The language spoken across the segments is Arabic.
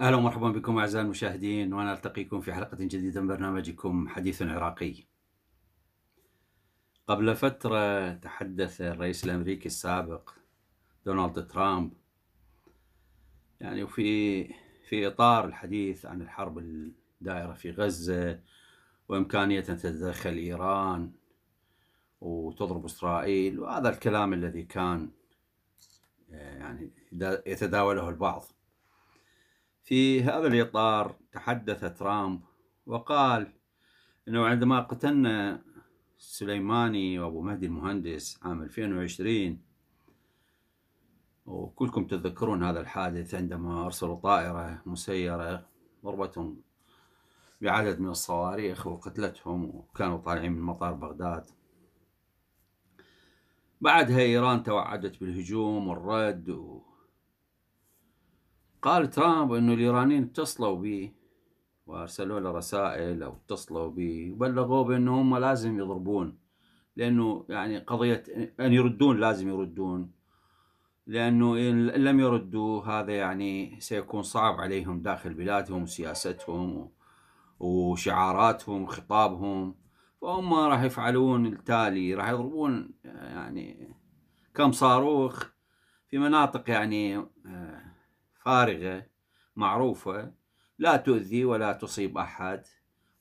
اهلا ومرحبا بكم اعزائي المشاهدين وانا التقيكم في حلقه جديده من برنامجكم حديث عراقي. قبل فتره تحدث الرئيس الامريكي السابق دونالد ترامب يعني وفي في إطار الحديث عن الحرب الدائرة في غزة وإمكانية أن تتدخل إيران وتضرب إسرائيل وهذا الكلام الذي كان آه، يعني يتداوله البعض في هذا الإطار تحدث ترامب وقال أنه عندما قتلنا سليماني وأبو مهدي المهندس عام 2020 وكلكم تتذكرون هذا الحادث عندما أرسلوا طائرة مسيرة ضربتهم بعدد من الصواريخ وقتلتهم وكانوا طالعين من مطار بغداد بعدها إيران توعدت بالهجوم والرد و... قال ترامب أنه الإيرانيين اتصلوا به وأرسلوا له رسائل أو اتصلوا به وبلغوه بأنهم لازم يضربون لأنه يعني قضية أن يردون لازم يردون لأنه إن لم يردوا هذا يعني سيكون صعب عليهم داخل بلادهم وسياستهم وشعاراتهم وخطابهم فهم راح يفعلون التالي راح يضربون يعني كم صاروخ في مناطق يعني آه، فارغة معروفة لا تؤذي ولا تصيب أحد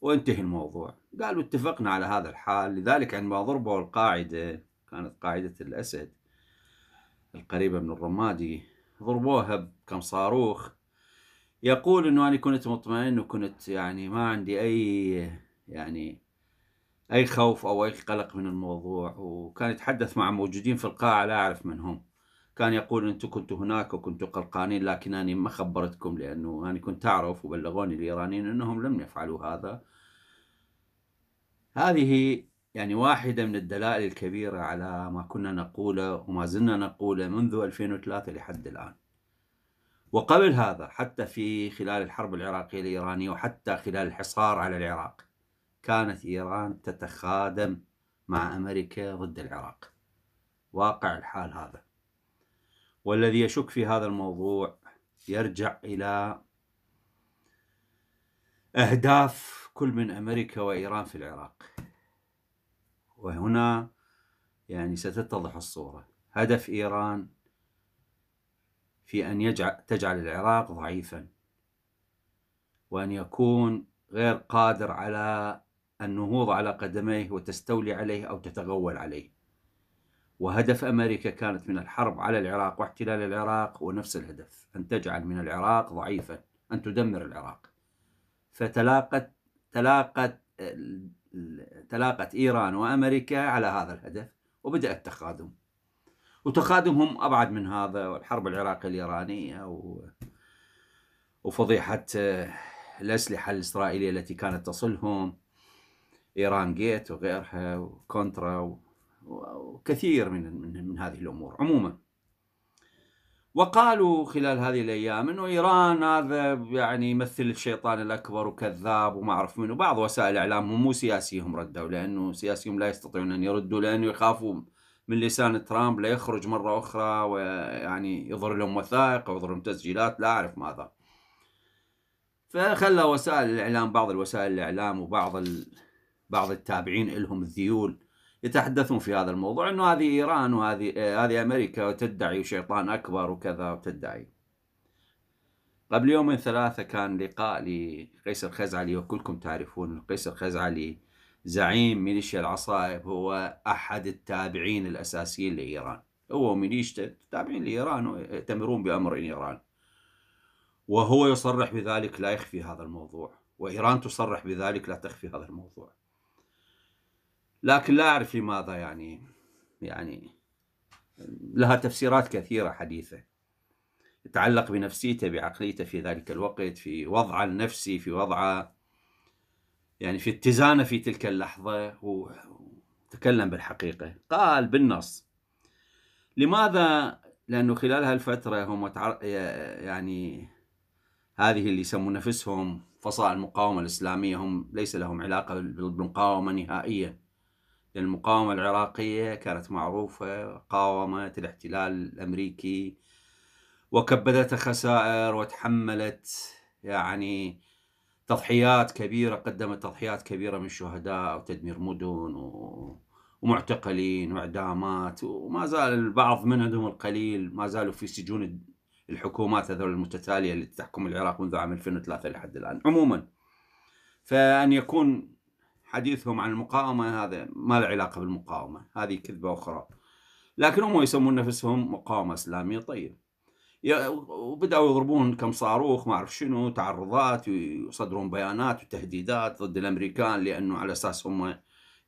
وانتهي الموضوع قالوا اتفقنا على هذا الحال لذلك عندما ضربوا القاعدة كانت قاعدة الأسد القريبة من الرمادي ضربوها بكم صاروخ يقول انه انا كنت مطمئن وكنت يعني ما عندي اي يعني اي خوف او اي قلق من الموضوع وكان يتحدث مع موجودين في القاعة لا اعرف منهم كان يقول انتم كنتوا هناك وكنتوا قلقانين لكن انا ما خبرتكم لانه انا كنت اعرف وبلغوني الايرانيين انهم لم يفعلوا هذا هذه يعني واحدة من الدلائل الكبيرة على ما كنا نقوله وما زلنا نقوله منذ 2003 لحد الآن وقبل هذا حتى في خلال الحرب العراقية الإيرانية وحتى خلال الحصار على العراق كانت إيران تتخادم مع أمريكا ضد العراق واقع الحال هذا والذي يشك في هذا الموضوع يرجع إلى أهداف كل من أمريكا وإيران في العراق وهنا يعني ستتضح الصورة هدف إيران في أن يجعل تجعل العراق ضعيفا وأن يكون غير قادر على النهوض على قدميه وتستولي عليه أو تتغول عليه وهدف أمريكا كانت من الحرب على العراق واحتلال العراق ونفس الهدف أن تجعل من العراق ضعيفا أن تدمر العراق فتلاقت تلاقت تلاقت إيران وأمريكا على هذا الهدف وبدأ التقادم وتقادمهم أبعد من هذا والحرب العراقية الإيرانية و... وفضيحة آه، الأسلحة الإسرائيلية التي كانت تصلهم إيران جيت وغيرها وكونترا و... وكثير من من, من هذه الأمور عموما وقالوا خلال هذه الايام انه ايران هذا يعني يمثل الشيطان الاكبر وكذاب وما اعرف منه بعض وسائل الاعلام مو سياسيهم ردوا لانه سياسيهم لا يستطيعون ان يردوا لانه يخافوا من لسان ترامب لا يخرج مره اخرى ويعني يظهر لهم وثائق او يظهر لهم تسجيلات لا اعرف ماذا. فخلى وسائل الاعلام بعض الوسائل الاعلام وبعض ال... بعض التابعين لهم الذيول يتحدثون في هذا الموضوع انه هذه ايران وهذه هذه امريكا وتدعي وشيطان اكبر وكذا وتدعي قبل يومين ثلاثة كان لقاء لقيس الخزعلي وكلكم تعرفون قيس الخزعلي زعيم ميليشيا العصائب هو أحد التابعين الأساسيين لإيران هو ميليشيا تابعين لإيران ويأتمرون بأمر إيران وهو يصرح بذلك لا يخفي هذا الموضوع وإيران تصرح بذلك لا تخفي هذا الموضوع لكن لا أعرف لماذا يعني يعني لها تفسيرات كثيرة حديثة تتعلق بنفسيته بعقليته في ذلك الوقت في وضعه النفسي في وضعه يعني في اتزانه في تلك اللحظة وتكلم بالحقيقة قال بالنص لماذا لأنه خلال هالفترة هم يعني هذه اللي يسمون نفسهم فصائل المقاومة الإسلامية هم ليس لهم علاقة بالمقاومة نهائيا للمقاومة المقاومة العراقية كانت معروفة قاومت الاحتلال الأمريكي وكبدت خسائر وتحملت يعني تضحيات كبيرة قدمت تضحيات كبيرة من شهداء وتدمير مدن و... ومعتقلين وإعدامات وما زال البعض منهم القليل ما زالوا في سجون الحكومات هذول المتتالية اللي تحكم العراق منذ عام 2003 لحد الآن عموما فأن يكون حديثهم عن المقاومة هذا ما له علاقة بالمقاومة هذه كذبة أخرى لكن هم يسمون نفسهم مقاومة إسلامية طيب وبدأوا يضربون كم صاروخ ما أعرف شنو تعرضات ويصدرون بيانات وتهديدات ضد الأمريكان لأنه على أساس هم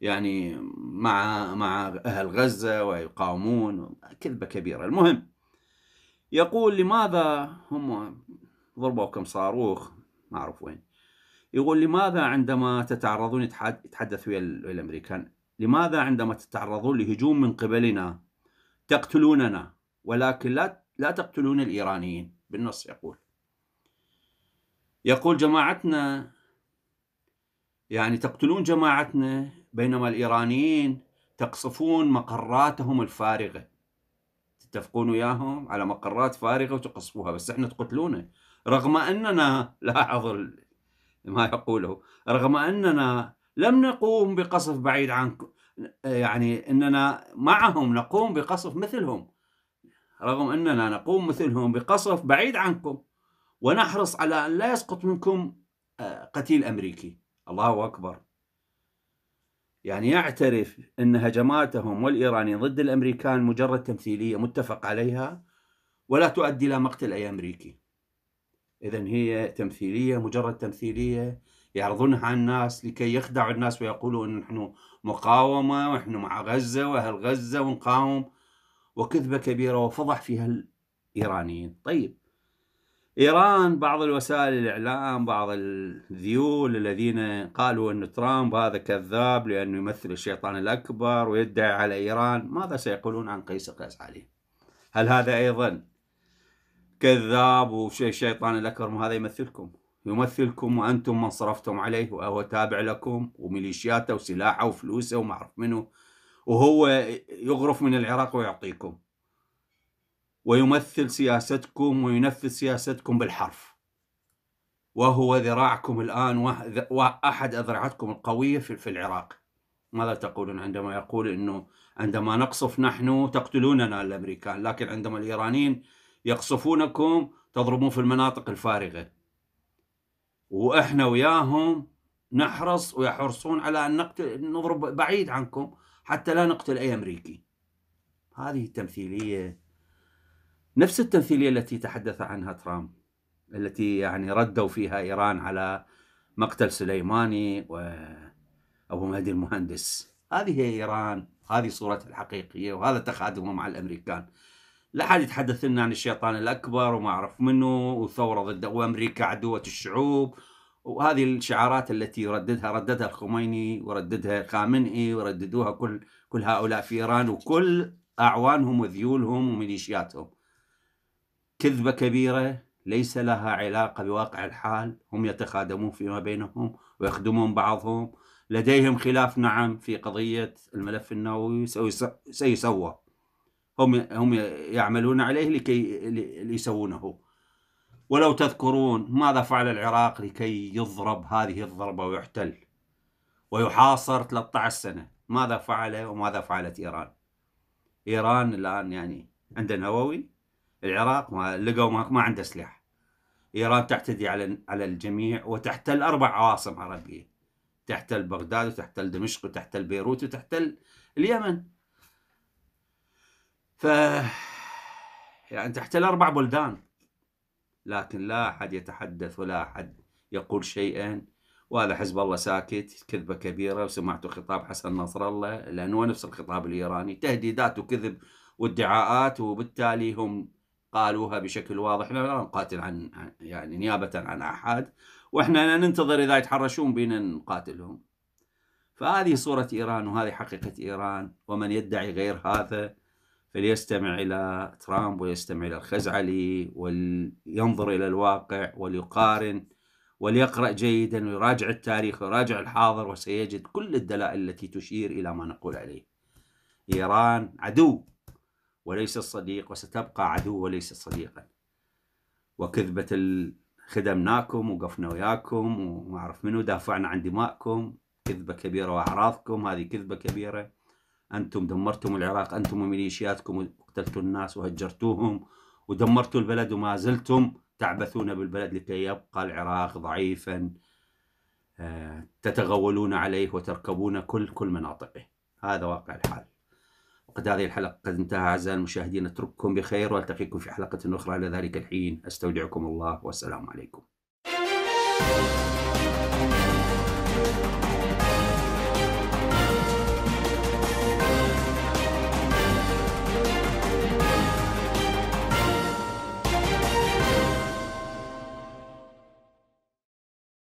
يعني مع مع أهل غزة ويقاومون كذبة كبيرة المهم يقول لماذا هم ضربوا كم صاروخ ما أعرف وين يقول لماذا عندما تتعرضون يتحدث ويا الامريكان لماذا عندما تتعرضون لهجوم من قبلنا تقتلوننا ولكن لا لا تقتلون الايرانيين بالنص يقول يقول جماعتنا يعني تقتلون جماعتنا بينما الايرانيين تقصفون مقراتهم الفارغه تتفقون وياهم على مقرات فارغه وتقصفوها بس احنا تقتلونا رغم اننا لاحظ ما يقوله رغم أننا لم نقوم بقصف بعيد عن يعني أننا معهم نقوم بقصف مثلهم رغم أننا نقوم مثلهم بقصف بعيد عنكم ونحرص على أن لا يسقط منكم آه، قتيل أمريكي الله أكبر يعني يعترف أن هجماتهم والإيراني ضد الأمريكان مجرد تمثيلية متفق عليها ولا تؤدي إلى مقتل أي أمريكي إذا هي تمثيلية مجرد تمثيلية يعرضونها على الناس لكي يخدعوا الناس ويقولوا أن نحن مقاومة ونحن مع غزة وأهل غزة ونقاوم وكذبة كبيرة وفضح فيها الإيرانيين طيب إيران بعض الوسائل الإعلام بعض الذيول الذين قالوا أن ترامب هذا كذاب لأنه يمثل الشيطان الأكبر ويدعي على إيران ماذا سيقولون عن قيس قيس علي هل هذا أيضا كذاب وشيء الاكبر الأكرم هذا يمثلكم يمثلكم وأنتم من صرفتم عليه وهو تابع لكم وميليشياته وسلاحه وفلوسه وما أعرف منه وهو يغرف من العراق ويعطيكم ويمثل سياستكم وينفذ سياستكم بالحرف وهو ذراعكم الآن وأحد أذرعتكم القوية في العراق ماذا تقولون عندما يقول أنه عندما نقصف نحن تقتلوننا الأمريكان لكن عندما الإيرانيين يقصفونكم تضربون في المناطق الفارغة وإحنا وياهم نحرص ويحرصون على أن نقتل نضرب بعيد عنكم حتى لا نقتل أي أمريكي هذه التمثيلية نفس التمثيلية التي تحدث عنها ترامب التي يعني ردوا فيها إيران على مقتل سليماني وأبو مهدي المهندس هذه هي إيران هذه صورتها الحقيقية وهذا تخادمه مع الأمريكان لا حد يتحدث لنا عن الشيطان الاكبر وما اعرف منه وثوره ضد وامريكا عدوه الشعوب وهذه الشعارات التي رددها رددها الخميني ورددها الخامنئي ورددوها كل كل هؤلاء في ايران وكل اعوانهم وذيولهم وميليشياتهم كذبه كبيره ليس لها علاقه بواقع الحال هم يتخادمون فيما بينهم ويخدمون بعضهم لديهم خلاف نعم في قضيه الملف النووي سيسوى هم هم يعملون عليه لكي ليسوونه ولو تذكرون ماذا فعل العراق لكي يضرب هذه الضربة ويحتل ويحاصر 13 سنة ماذا فعل وماذا فعلت إيران إيران الآن يعني عنده نووي العراق ما لقوا ما, ما عنده سلاح إيران تعتدي على على الجميع وتحتل أربع عواصم عربية تحتل بغداد وتحتل دمشق وتحتل بيروت وتحتل اليمن ف يعني تحتل أربع بلدان لكن لا أحد يتحدث ولا أحد يقول شيئا وهذا حزب الله ساكت كذبة كبيرة وسمعتوا خطاب حسن نصر الله لأنه هو نفس الخطاب الإيراني تهديدات وكذب وادعاءات وبالتالي هم قالوها بشكل واضح احنا لا نقاتل عن يعني نيابة عن أحد واحنا ننتظر إذا يتحرشون بينا نقاتلهم فهذه صورة إيران وهذه حقيقة إيران ومن يدعي غير هذا فليستمع إلى ترامب ويستمع إلى الخزعلي ولينظر إلى الواقع وليقارن وليقرأ جيدا ويراجع التاريخ ويراجع الحاضر وسيجد كل الدلائل التي تشير إلى ما نقول عليه إيران عدو وليس صديق وستبقى عدو وليس صديقا وكذبة خدمناكم وقفنا وياكم وما أعرف منو دافعنا عن دمائكم كذبة كبيرة وأعراضكم هذه كذبة كبيرة أنتم دمرتم العراق أنتم وميليشياتكم وقتلتوا الناس وهجرتوهم ودمرتوا البلد وما زلتم تعبثون بالبلد لكي يبقى العراق ضعيفا آه، تتغولون عليه وتركبون كل كل مناطقه هذا واقع الحال وقد هذه الحلقة قد انتهى أعزائي المشاهدين أترككم بخير وألتقيكم في حلقة أخرى إلى ذلك الحين أستودعكم الله والسلام عليكم